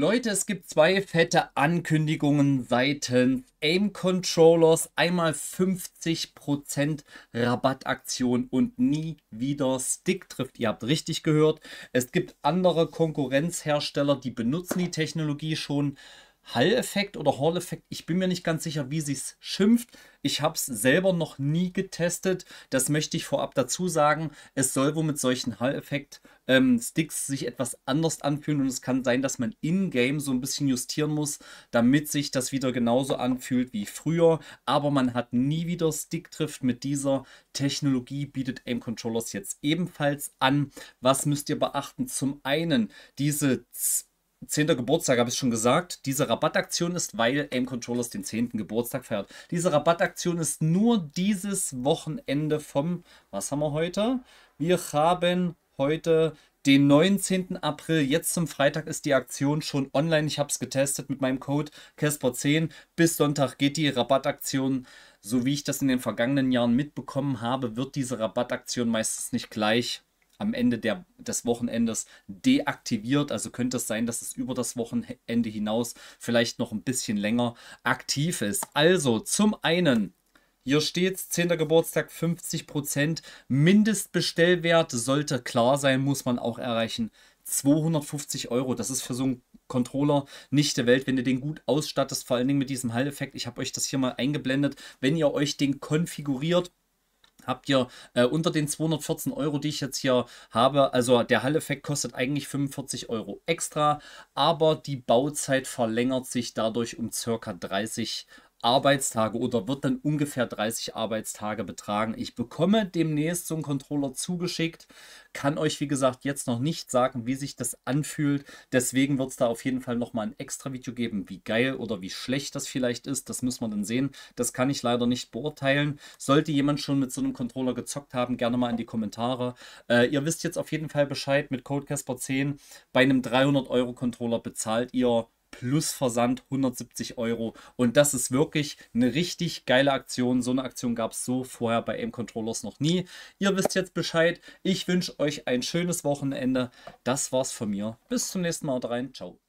Leute, es gibt zwei fette Ankündigungen seitens Aim Controllers. Einmal 50% Rabattaktion und nie wieder Stick trifft. Ihr habt richtig gehört. Es gibt andere Konkurrenzhersteller, die benutzen die Technologie schon. Hall-Effekt oder Hall-Effekt. Ich bin mir nicht ganz sicher, wie sich's schimpft. Ich habe es selber noch nie getestet. Das möchte ich vorab dazu sagen. Es soll wohl mit solchen Hall-Effekt-Sticks ähm, sich etwas anders anfühlen und es kann sein, dass man in-game so ein bisschen justieren muss, damit sich das wieder genauso anfühlt wie früher. Aber man hat nie wieder Stick-Drift mit dieser Technologie, bietet Aim-Controllers jetzt ebenfalls an. Was müsst ihr beachten? Zum einen diese 10. Geburtstag habe ich schon gesagt. Diese Rabattaktion ist, weil Aim Controllers den 10. Geburtstag feiert. Diese Rabattaktion ist nur dieses Wochenende vom, was haben wir heute? Wir haben heute den 19. April. Jetzt zum Freitag ist die Aktion schon online. Ich habe es getestet mit meinem Code Casper10. Bis Sonntag geht die Rabattaktion. So wie ich das in den vergangenen Jahren mitbekommen habe, wird diese Rabattaktion meistens nicht gleich am Ende der, des Wochenendes deaktiviert. Also könnte es sein, dass es über das Wochenende hinaus vielleicht noch ein bisschen länger aktiv ist. Also zum einen hier steht 10. Geburtstag 50%. Mindestbestellwert sollte klar sein, muss man auch erreichen. 250 Euro, das ist für so ein. Controller nicht der Welt, wenn ihr den gut ausstattet, vor allen Dingen mit diesem Hall-Effekt. Ich habe euch das hier mal eingeblendet. Wenn ihr euch den konfiguriert, habt ihr äh, unter den 214 Euro, die ich jetzt hier habe, also der Halleffekt kostet eigentlich 45 Euro extra, aber die Bauzeit verlängert sich dadurch um circa 30 Euro. Arbeitstage oder wird dann ungefähr 30 Arbeitstage betragen. Ich bekomme demnächst so einen Controller zugeschickt, kann euch wie gesagt jetzt noch nicht sagen, wie sich das anfühlt. Deswegen wird es da auf jeden Fall nochmal ein extra Video geben, wie geil oder wie schlecht das vielleicht ist. Das müssen wir dann sehen. Das kann ich leider nicht beurteilen. Sollte jemand schon mit so einem Controller gezockt haben, gerne mal in die Kommentare. Äh, ihr wisst jetzt auf jeden Fall Bescheid mit CodeCasper10. Bei einem 300 Euro Controller bezahlt ihr plus Versand 170 Euro. Und das ist wirklich eine richtig geile Aktion. So eine Aktion gab es so vorher bei M-Controllers noch nie. Ihr wisst jetzt Bescheid. Ich wünsche euch ein schönes Wochenende. Das war's von mir. Bis zum nächsten Mal. Haut rein. Ciao.